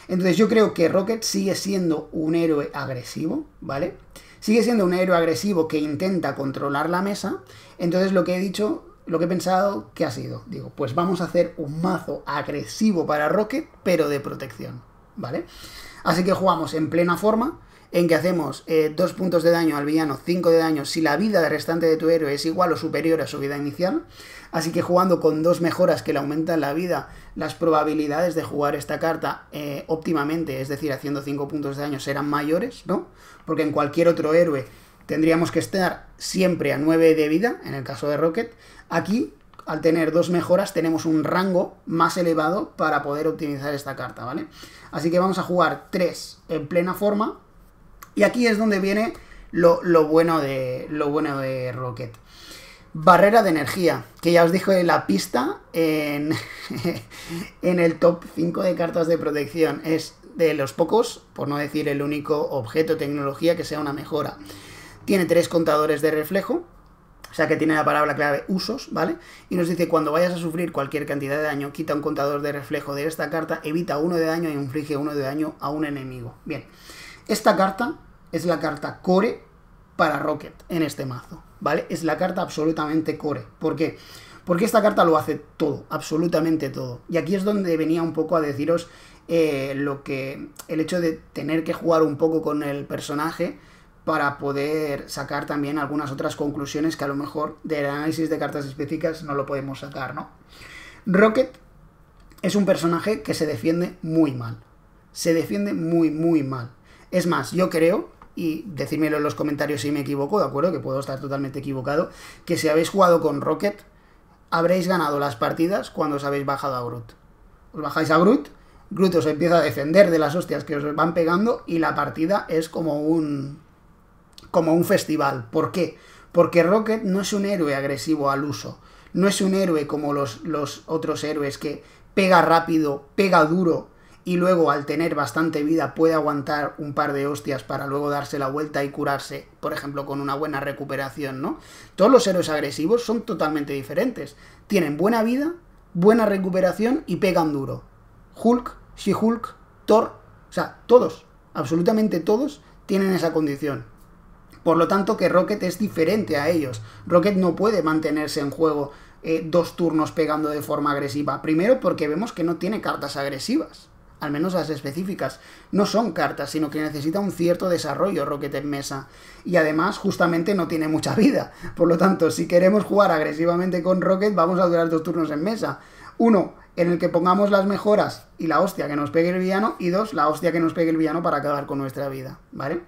Entonces yo creo que Rocket sigue siendo un héroe agresivo, ¿vale? Sigue siendo un héroe agresivo que intenta controlar la mesa. Entonces lo que he dicho, lo que he pensado, ¿qué ha sido? Digo, pues vamos a hacer un mazo agresivo para Rocket, pero de protección, ¿vale? Así que jugamos en plena forma, en que hacemos eh, dos puntos de daño al villano, cinco de daño si la vida restante de tu héroe es igual o superior a su vida inicial. Así que jugando con dos mejoras que le aumentan la vida, las probabilidades de jugar esta carta eh, óptimamente, es decir, haciendo 5 puntos de daño, serán mayores, ¿no? Porque en cualquier otro héroe tendríamos que estar siempre a 9 de vida, en el caso de Rocket. Aquí, al tener dos mejoras, tenemos un rango más elevado para poder optimizar esta carta, ¿vale? Así que vamos a jugar 3 en plena forma. Y aquí es donde viene lo, bueno, de, lo bueno de Rocket. Barrera de energía, que ya os dije en la pista en, (laughs) el top 5 de cartas de protección. Es de los pocos, por no decir el único objeto tecnología que sea una mejora. Tiene tres contadores de reflejo, o sea que tiene la palabra clave usos, ¿vale? Y nos dice, cuando vayas a sufrir cualquier cantidad de daño, quita un contador de reflejo de esta carta, evita uno de daño y e inflige uno de daño a un enemigo. Bien, esta carta es la carta core para Rocket en este mazo. ¿vale? Es la carta absolutamente core. ¿Por qué? Porque esta carta lo hace todo, absolutamente todo. Y aquí es donde venía un poco a deciros eh, lo que. el hecho de tener que jugar un poco con el personaje para poder sacar también algunas otras conclusiones que a lo mejor del análisis de cartas específicas no lo podemos sacar, ¿no? Rocket es un personaje que se defiende muy mal. Se defiende muy, muy mal. Es más, yo creo y decírmelo en los comentarios si me equivoco, ¿de acuerdo? Que puedo estar totalmente equivocado. Que si habéis jugado con Rocket, habréis ganado las partidas cuando os habéis bajado a Groot. Os bajáis a Groot, Groot os empieza a defender de las hostias que os van pegando y la partida es como un. como un festival. ¿Por qué? Porque Rocket no es un héroe agresivo al uso. No es un héroe como los, los otros héroes que pega rápido, pega duro, y luego al tener bastante vida puede aguantar un par de hostias para luego darse la vuelta y curarse, por ejemplo, con una buena recuperación, ¿no? Todos los héroes agresivos son totalmente diferentes. Tienen buena vida, buena recuperación y pegan duro. Hulk, She-Hulk, Thor, o sea, todos, absolutamente todos tienen esa condición. Por lo tanto que Rocket es diferente a ellos. Rocket no puede mantenerse en juego eh, dos turnos pegando de forma agresiva. Primero porque vemos que no tiene cartas agresivas al menos las específicas, no son cartas, sino que necesita un cierto desarrollo Rocket en mesa. Y además, justamente no tiene mucha vida. Por lo tanto, si queremos jugar agresivamente con Rocket, vamos a durar dos turnos en mesa. Uno, en el que pongamos las mejoras y la hostia que nos pegue el villano, y dos, la hostia que nos pegue el villano para acabar con nuestra vida, ¿vale?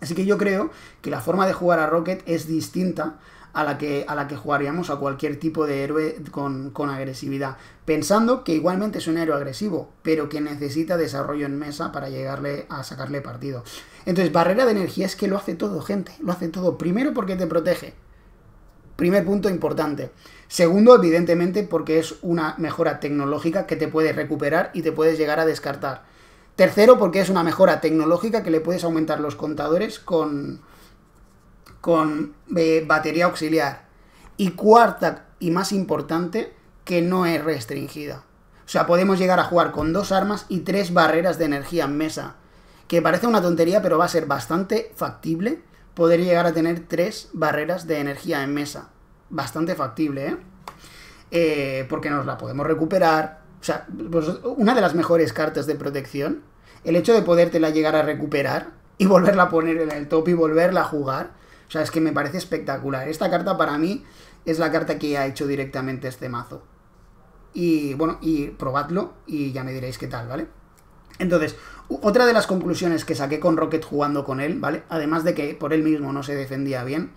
Así que yo creo que la forma de jugar a Rocket es distinta a la que, a la que jugaríamos a cualquier tipo de héroe con, con agresividad, pensando que igualmente es un héroe agresivo, pero que necesita desarrollo en mesa para llegarle a sacarle partido. Entonces, barrera de energía es que lo hace todo, gente, lo hace todo. Primero porque te protege, Primer punto importante. Segundo, evidentemente, porque es una mejora tecnológica que te puedes recuperar y te puedes llegar a descartar. Tercero, porque es una mejora tecnológica que le puedes aumentar los contadores con, con eh, batería auxiliar. Y cuarta y más importante, que no es restringida. O sea, podemos llegar a jugar con dos armas y tres barreras de energía en mesa. Que parece una tontería, pero va a ser bastante factible poder llegar a tener tres barreras de energía en mesa. Bastante factible, ¿eh? eh porque nos la podemos recuperar. O sea, pues, una de las mejores cartas de protección, el hecho de podértela llegar a recuperar y (laughs) volverla a poner en el top y volverla a jugar, o sea, es que me parece espectacular. Esta carta para mí es la carta que ha hecho directamente este mazo. Y bueno, y probadlo y ya me diréis qué tal, ¿vale? Entonces, otra de las conclusiones que saqué con Rocket jugando con él, ¿vale? Además de que por él mismo no se defendía bien,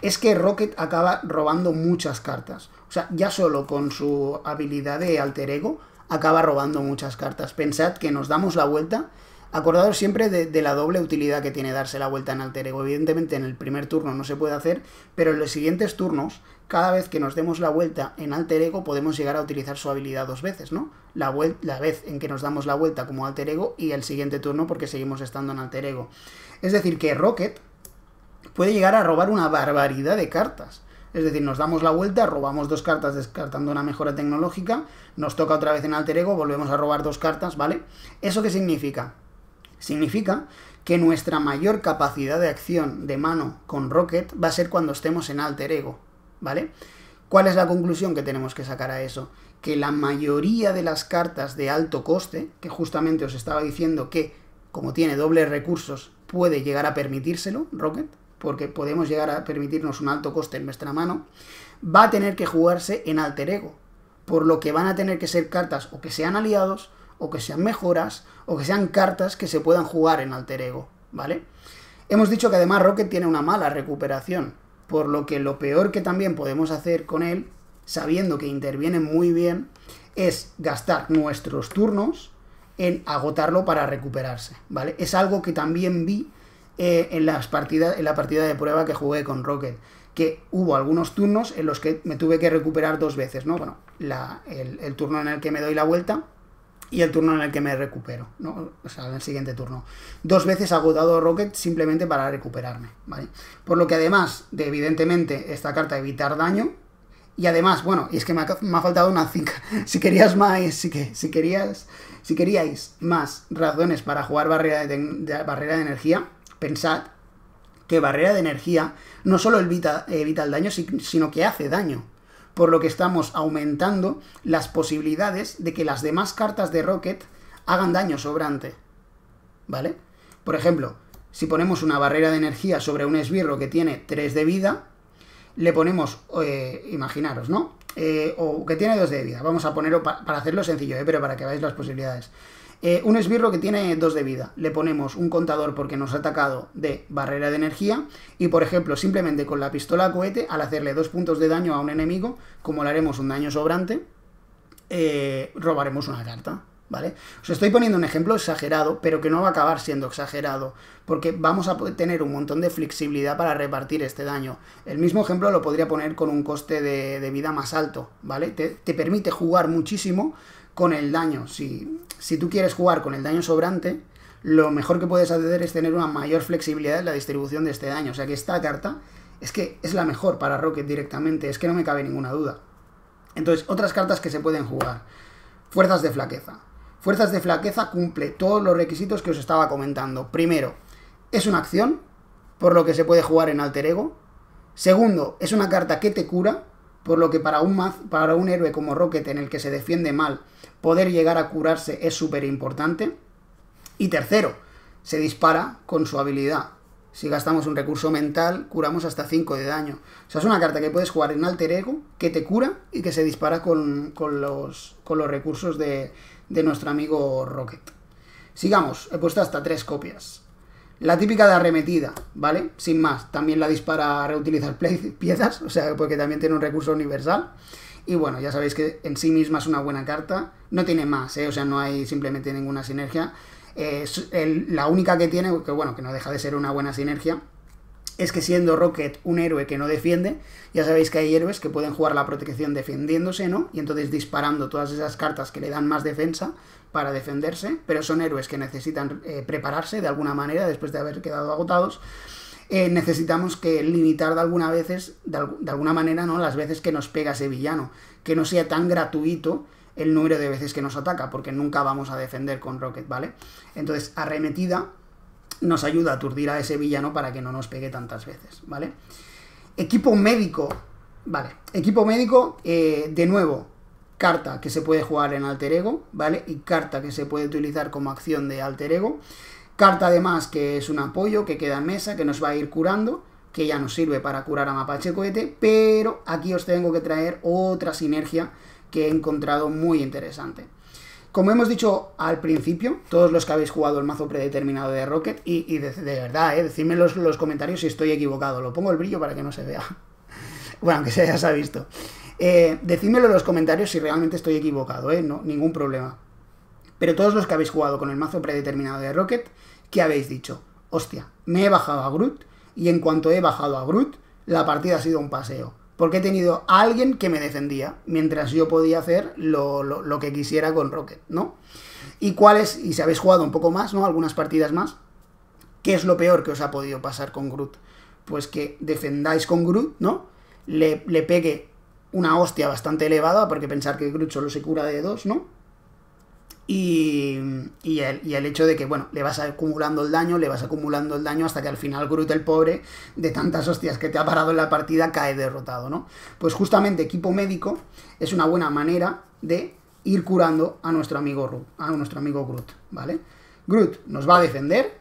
es que Rocket acaba robando muchas cartas. O sea, ya solo con su habilidad de alter ego acaba robando muchas cartas. Pensad que nos damos la vuelta Acordados siempre de, la doble utilidad que tiene darse la vuelta en alter ego. Evidentemente en el primer turno no se puede hacer, pero en los siguientes turnos, cada vez que nos demos la vuelta en alter ego, podemos llegar a utilizar su habilidad dos veces, ¿no? La, la vez en que nos damos la vuelta como alter ego y el siguiente turno porque seguimos estando en alter ego. Es decir, que Rocket puede llegar a robar una barbaridad de cartas. Es decir, nos damos la vuelta, robamos dos cartas descartando una mejora tecnológica, nos toca otra vez en alter ego, volvemos a robar dos cartas, ¿vale? ¿Eso qué significa? Significa que nuestra mayor capacidad de acción de mano con Rocket va a ser cuando estemos en alter ego, ¿vale? ¿Cuál es la conclusión que tenemos que sacar a eso? Que la mayoría de las cartas de alto coste, que justamente os estaba diciendo que, como tiene dobles recursos, puede llegar a permitírselo, Rocket, porque podemos llegar a permitirnos un alto coste en nuestra mano, va a tener que jugarse en alter ego, por lo que van a tener que ser cartas o que sean aliados o que sean mejoras, o que sean cartas que se puedan jugar en alter ego, ¿vale? Hemos dicho que además Rocket tiene una mala recuperación, por lo que lo peor que también podemos hacer con él, sabiendo que interviene muy bien, es gastar nuestros turnos en agotarlo para recuperarse, ¿vale? Es algo que también vi eh, en, las partidas, en la partida de prueba que jugué con Rocket, que hubo algunos turnos en los que me tuve que recuperar dos veces, ¿no? Bueno, el turno en el que me doy la vuelta y el turno en el que me recupero, ¿no? O sea, en el siguiente turno. Dos veces agotado Rocket simplemente para recuperarme, ¿vale? Por lo que además de, evidentemente, esta carta evitar daño, y además, bueno, y es que me ha, faltado una zinca. (laughs) Si querías más, si, que, si, querías, si queríais más razones para jugar barrera de, barrera de energía, pensad que barrera de energía no solo evita, evita el daño, sino que hace daño por lo que estamos aumentando las posibilidades de que las demás cartas de Rocket hagan daño sobrante. ¿Vale? Por ejemplo, si ponemos una barrera de energía sobre un esbirro que tiene 3 de vida, le ponemos, eh, imaginaros, ¿no? Eh, o que tiene 2 de vida. Vamos a ponerlo para hacerlo sencillo, eh, pero para que veáis las posibilidades. Eh, un esbirro que tiene dos de vida. Le ponemos un contador porque nos ha atacado de barrera de energía. Y por ejemplo, simplemente con la pistola cohete, al hacerle dos puntos de daño a un enemigo, como le haremos un daño sobrante, eh, robaremos una carta. ¿Vale? Os estoy poniendo un ejemplo exagerado, pero que no va a acabar siendo exagerado, porque vamos a tener un montón de flexibilidad para repartir este daño. El mismo ejemplo lo podría poner con un coste de, vida más alto, ¿vale? te permite jugar muchísimo con el daño. Si, si tú quieres jugar con el daño sobrante, lo mejor que puedes hacer es tener una mayor flexibilidad en la distribución de este daño. O sea que esta carta es que es la mejor para Rocket directamente, es que no me cabe ninguna duda. Entonces, otras cartas que se pueden jugar. Fuerzas de flaqueza. Fuerzas de flaqueza cumple todos los requisitos que os estaba comentando. Primero, es una acción, por lo que se puede jugar en alter ego. Segundo, es una carta que te cura, por lo que para un, para un héroe como Rocket en el que se defiende mal, poder llegar a curarse es súper importante. Y tercero, se dispara con su habilidad. Si gastamos un recurso mental, curamos hasta 5 de daño. O sea, es una carta que puedes jugar en alter ego, que te cura y que se dispara con, con, los, recursos de, de nuestro amigo Rocket. Sigamos, he puesto hasta 3 copias. La típica de arremetida, ¿vale? Sin más. También la dispara a reutilizar piezas, o sea, porque también tiene un recurso universal. Y bueno, ya sabéis que en sí misma es una buena carta. No tiene más, ¿eh? O sea, no hay simplemente ninguna sinergia. Eh, la única que tiene, que bueno, que no deja de ser una buena sinergia, es que siendo Rocket un héroe que no defiende, ya sabéis que hay héroes que pueden jugar la protección defendiéndose, ¿no? Y entonces disparando todas esas cartas que le dan más defensa, para defenderse, pero son héroes que necesitan eh, prepararse de alguna manera después de haber quedado agotados. Eh, necesitamos que limitar de alguna veces, de, alguna manera, ¿no? Las veces que nos pega ese villano. Que no sea tan gratuito el número de veces que nos ataca, porque nunca vamos a defender con Rocket, ¿vale? Entonces, arremetida nos ayuda a aturdir a ese villano para que no nos pegue tantas veces, ¿vale? Equipo médico. Vale, equipo médico, eh, de nuevo, carta que se puede jugar en alter ego, ¿vale? Y carta que se puede utilizar como acción de alter ego. Carta además que es un apoyo que queda en mesa, que nos va a ir curando, que ya nos sirve para curar a Mapache Cohete, pero aquí os tengo que traer otra sinergia que he encontrado muy interesante. Como hemos dicho al principio, todos los que habéis jugado el mazo predeterminado de Rocket, y, de, verdad, eh, decidme los, los comentarios si estoy equivocado, lo pongo el brillo para que no se vea. (laughs) bueno, aunque se haya visto. Eh, decídmelo en los comentarios si realmente estoy equivocado, ¿eh? No, ningún problema. Pero todos los que habéis jugado con el mazo predeterminado de Rocket, ¿qué habéis dicho? Hostia, me he bajado a Groot y en cuanto he bajado a Groot, la partida ha sido un paseo. Porque he tenido a alguien que me defendía mientras yo podía hacer lo, que quisiera con Rocket, ¿no? Y cuáles, y si habéis jugado un poco más, ¿no? Algunas partidas más, ¿qué es lo peor que os ha podido pasar con Groot? Pues que defendáis con Groot, ¿no? Le, le pegue una hostia bastante elevada, porque pensar que Groot solo se cura de dos, ¿no? Y, y, el, y, el, hecho de que, bueno, le vas acumulando el daño, le vas acumulando el daño hasta que al final Groot el pobre, de tantas hostias que te ha parado en la partida, cae derrotado, ¿no? Pues justamente equipo médico es una buena manera de ir curando a nuestro amigo, a nuestro amigo Groot, ¿vale? Groot nos va a defender,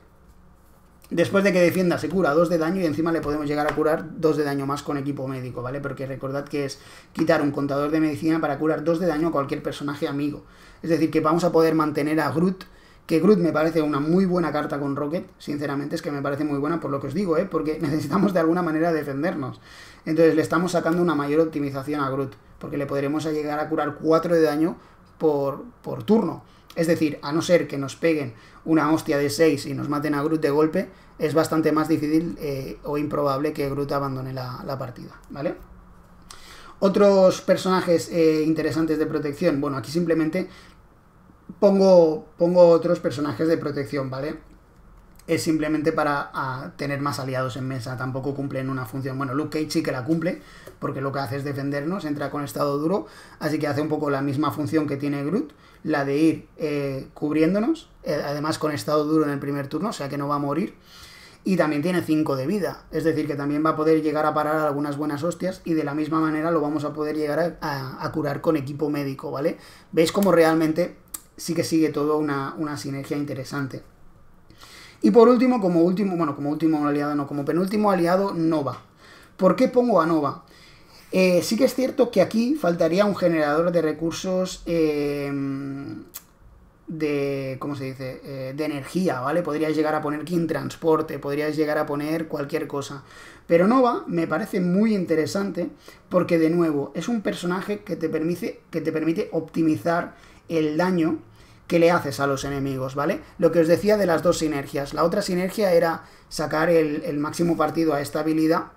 Después de que defienda, se cura 2 de daño y encima le podemos llegar a curar 2 de daño más con equipo médico, ¿vale? Porque recordad que es quitar un contador de medicina para curar 2 de daño a cualquier personaje amigo. Es decir, que vamos a poder mantener a Groot, que Groot me parece una muy buena carta con Rocket, sinceramente es que me parece muy buena por lo que os digo, ¿eh? Porque (laughs) necesitamos de alguna manera defendernos. Entonces le estamos sacando una mayor optimización a Groot, porque le podremos llegar a curar 4 de daño por, por turno. Es decir, a no ser que nos peguen una hostia de 6 y nos maten a Groot de golpe, es bastante más difícil eh, o improbable que Groot abandone la, partida, ¿vale? Otros personajes eh, interesantes de protección, bueno, aquí simplemente pongo, pongo otros personajes de protección, ¿vale? es simplemente para tener más aliados en mesa. Tampoco cumplen una función. Bueno, Luke Cage sí que la cumple, porque lo que hace es defendernos, entra con estado duro, así que hace un poco la misma función que tiene Groot, la de ir eh, cubriéndonos, eh, además con estado duro en el primer turno, o sea que no va a morir. Y también tiene 5 de vida, es decir, que también va a poder llegar a parar algunas buenas hostias y de la misma manera lo vamos a poder llegar a, curar con equipo médico, ¿vale? ¿Veis cómo realmente sí que sigue todo una, una sinergia interesante? Y por último, como último, bueno, como último aliado no, como penúltimo aliado, Nova. ¿Por qué pongo a Nova? Eh, sí que es cierto que aquí faltaría un generador de recursos eh, de, ¿cómo se dice? Eh, de energía, ¿vale? Podrías llegar a poner quien transporte, podrías llegar a poner cualquier cosa. Pero Nova me parece muy interesante porque, de nuevo, es un personaje que te permite, que te permite optimizar el daño que le haces a los enemigos, ¿vale? Lo que os decía de las dos sinergias. La otra sinergia era sacar el, máximo partido a esta habilidad,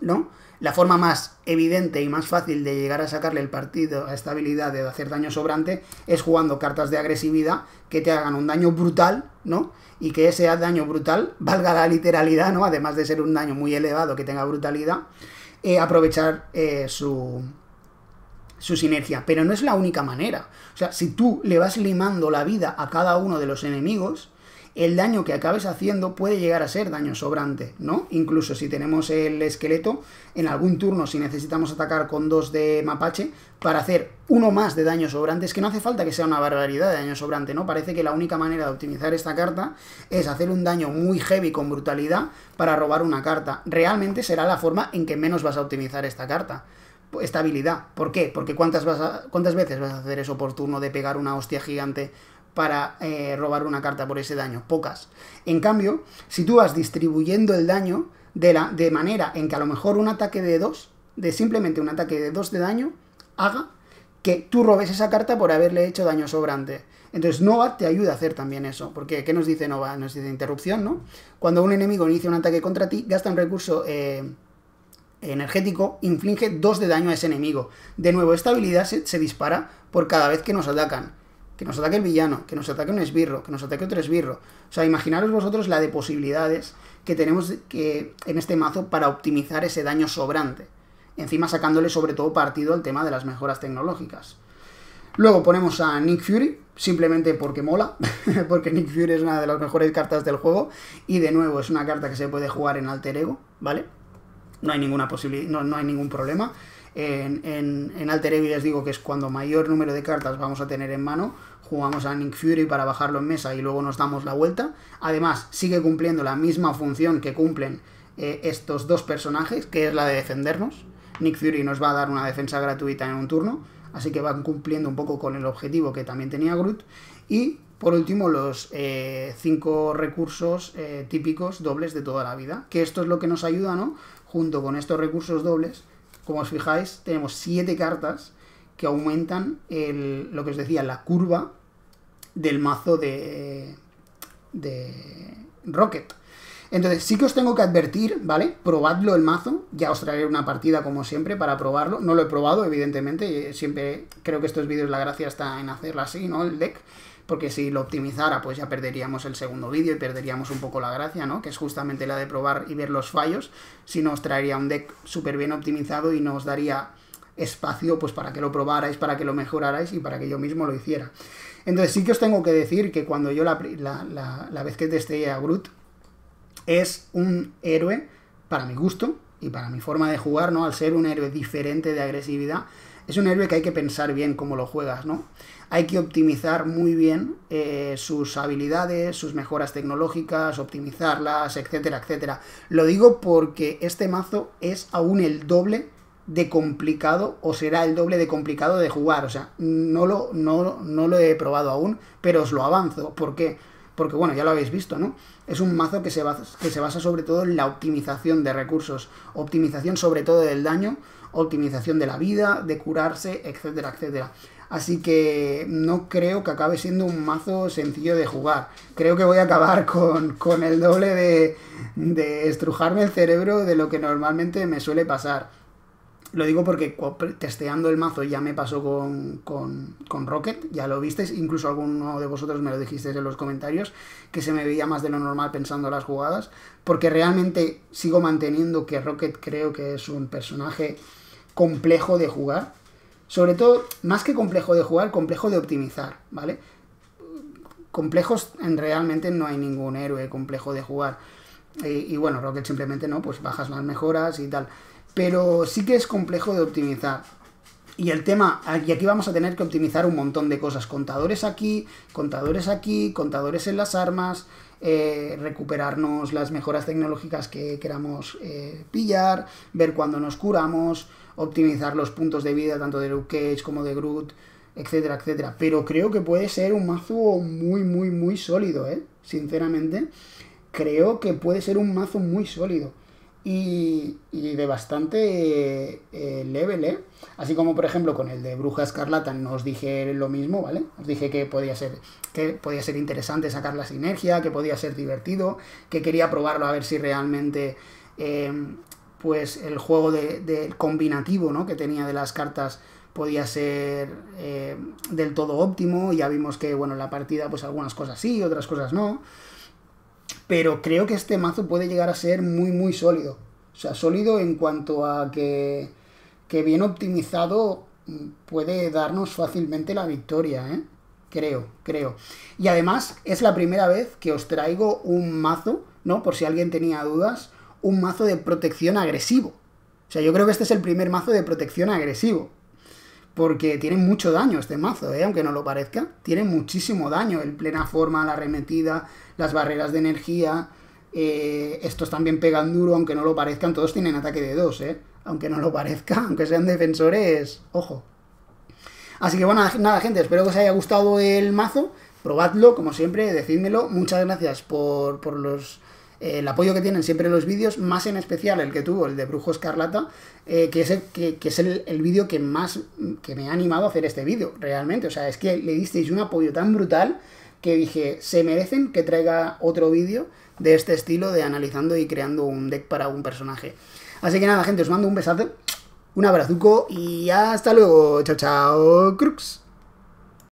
¿no? La forma más evidente y más fácil de llegar a sacarle el partido a esta habilidad de hacer daño sobrante es jugando cartas de agresividad que te hagan un daño brutal, ¿no? Y que ese daño brutal (laughs) valga la literalidad, ¿no? Además de ser un daño muy elevado que tenga brutalidad, eh, aprovechar eh, su, su sinergia, pero no es la única manera. O sea, si tú le vas limando la vida a cada uno de los enemigos, el daño que acabes haciendo puede llegar a ser daño sobrante, ¿no? Incluso si tenemos el esqueleto, en algún turno, si necesitamos atacar con dos de mapache, para hacer uno más de daño sobrante, es que no hace falta que sea una barbaridad de daño sobrante, ¿no? Parece que la única manera de optimizar esta carta es hacer un daño muy heavy con brutalidad para robar una carta. Realmente será la forma en que menos vas a optimizar esta carta estabilidad. ¿Por qué? Porque ¿cuántas, vas cuántas veces vas a hacer eso oportuno de pegar una hostia gigante para eh, robar una carta por ese daño? Pocas. En cambio, si tú vas distribuyendo el daño de, la, de manera en que a lo mejor un ataque de 2, de simplemente un ataque de 2 de daño, haga que tú robes esa carta por haberle hecho daño sobrante. Entonces Nova te ayuda a hacer también eso, porque ¿qué nos dice Nova? Nos dice interrupción, ¿no? Cuando un enemigo inicia un ataque contra ti, gasta un recurso eh, energético inflige 2 de daño a ese enemigo. De nuevo, esta habilidad se, dispara por cada vez que nos atacan. Que nos ataque el villano, que nos ataque un esbirro, que nos ataque otro esbirro. O sea, imaginaros vosotros la de posibilidades que tenemos que, en este mazo para optimizar ese daño sobrante. Encima sacándole sobre todo partido al tema de las mejoras tecnológicas. Luego ponemos a Nick Fury, simplemente porque mola, (laughs) porque Nick Fury es una de las mejores cartas del juego y de nuevo es una carta que se puede jugar en alter ego, ¿vale? no hay ninguna posibilidad, no, no hay ningún problema. En, Alter Ego les digo que es cuando mayor número de cartas vamos a tener en mano. Jugamos a Nick Fury para bajarlo en mesa y luego nos damos la vuelta. Además, sigue cumpliendo la misma función que cumplen eh, estos dos personajes, que es la de defendernos. Nick Fury nos va a dar una defensa gratuita en un turno, así que van cumpliendo un poco con el objetivo que también tenía Groot. Y por último, los eh, cinco recursos eh, típicos dobles de toda la vida. Que esto es lo que nos ayuda, ¿no? junto con estos recursos dobles, como os fijáis, tenemos 7 cartas que aumentan lo que os decía, la curva del mazo de, de Rocket. Entonces, sí que os tengo que advertir, ¿vale? Probadlo el mazo. Ya os traeré una partida, como siempre, para probarlo. No lo he probado, evidentemente. Siempre creo que estos vídeos la gracia está en hacerla así, ¿no? El deck porque si lo optimizara, pues ya perderíamos el segundo vídeo y perderíamos un poco la gracia, ¿no? Que es justamente la de probar y ver los fallos, si nos traería un deck súper bien optimizado y nos daría espacio pues para que lo probarais, para que lo mejorarais y para que yo mismo lo hiciera. Entonces sí que os tengo que decir que cuando yo la, vez que testé a Groot es un héroe para mi gusto y para mi forma de jugar, ¿no? Al ser un héroe diferente de agresividad, es un héroe que hay que pensar bien cómo lo juegas, ¿no? hay que optimizar muy bien eh, sus habilidades, sus mejoras tecnológicas, optimizarlas, etcétera, etcétera. Lo digo porque este mazo es aún el doble de complicado o será el doble de complicado de jugar. O sea, no lo, no, lo he probado aún, pero os lo avanzo. ¿Por qué? Porque bueno, ya lo habéis visto, ¿no? Es un mazo que se, basa, que se basa sobre todo en la optimización de recursos, optimización sobre todo del daño, optimización de la vida, de curarse, etcétera, etcétera. Así que no creo que acabe siendo un mazo sencillo de jugar. Creo que voy a acabar con, el doble de, estrujarme el cerebro de lo que normalmente me suele pasar. Lo digo porque testeando el mazo ya me pasó con, con, con, Rocket, ya lo visteis, incluso alguno de vosotros me lo dijisteis en los comentarios, que se me veía más de lo normal pensando las jugadas, porque realmente sigo manteniendo que Rocket creo que es un personaje complejo de jugar, sobre todo, más que complejo de jugar, complejo de optimizar, ¿vale? Complejos realmente no hay ningún héroe complejo de jugar. Eh, y, bueno, Rocket simplemente no, pues bajas las mejoras y tal. Pero sí que es complejo de optimizar. Y el tema, y aquí vamos a tener que optimizar un montón de cosas. Contadores aquí, contadores aquí, contadores en las armas, eh, recuperarnos las mejoras tecnológicas que queramos eh, pillar, ver cuándo nos curamos, optimizar los puntos de vida tanto de Luke Cage como de Groot, etcétera, etcétera. Pero creo que puede ser un mazo muy, muy, muy sólido, ¿eh? Sinceramente, creo que puede ser un mazo muy sólido. Y, de bastante eh, level, ¿eh? Así como, por ejemplo, con el de Bruja Escarlata nos dije lo mismo, ¿vale? Os dije que podía ser, que podía ser interesante sacar la sinergia, que podía ser divertido, que quería probarlo a ver si realmente eh, pues el juego del combinativo ¿no? que tenía de las cartas podía ser eh, del todo óptimo. Ya vimos que, bueno, la partida, pues algunas cosas sí, otras cosas no. Pero creo que este mazo puede llegar a ser muy, muy sólido. O sea, sólido en cuanto a que, que bien optimizado puede darnos fácilmente la victoria, ¿eh? Creo, creo. Y además es la primera vez que os traigo un mazo, ¿no? Por si alguien tenía dudas, un mazo de protección agresivo. O sea, yo creo que este es el primer mazo de protección agresivo. Porque tiene mucho daño este mazo, ¿eh? aunque no lo parezca. Tiene muchísimo daño. El plena forma, la arremetida, las barreras de energía. Eh, estos también pegan duro, aunque no lo parezcan. Todos tienen ataque de dos, ¿eh? aunque no lo parezca. (laughs) Aunque sean defensores, ojo. Así que bueno, nada, gente. Espero que os haya gustado el mazo. Probadlo, como siempre, decídmelo. Muchas gracias por los el apoyo que tienen siempre los vídeos, más en especial el que tuvo, el de Brujo Escarlata, eh, que es el, que, es el, el vídeo que más que me ha animado a hacer este vídeo, realmente. O sea, es que le disteis un apoyo tan brutal que dije, se merecen que traiga otro vídeo de este estilo de analizando y creando un deck para un personaje. Así que nada, gente, os mando un besazo, un abrazuco y hasta luego. Chao, chao, Crux.